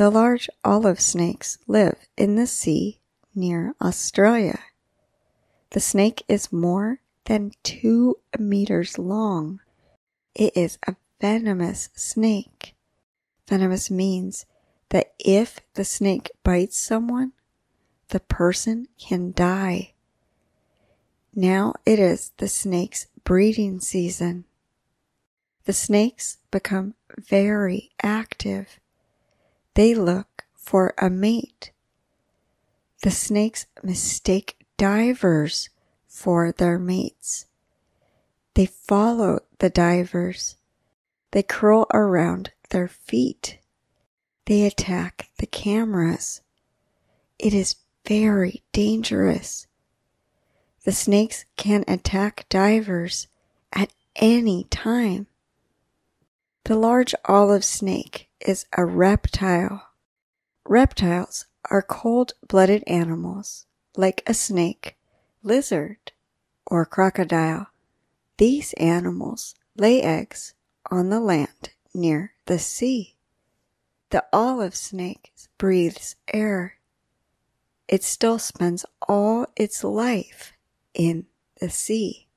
The large olive snakes live in the sea near Australia. The snake is more than two meters long. It is a venomous snake. Venomous means that if the snake bites someone, the person can die. Now it is the snake's breeding season. The snakes become very active they look for a mate. The snakes mistake divers for their mates. They follow the divers. They curl around their feet. They attack the cameras. It is very dangerous. The snakes can attack divers at any time. The large olive snake is a reptile. Reptiles are cold-blooded animals like a snake, lizard, or crocodile. These animals lay eggs on the land near the sea. The olive snake breathes air. It still spends all its life in the sea.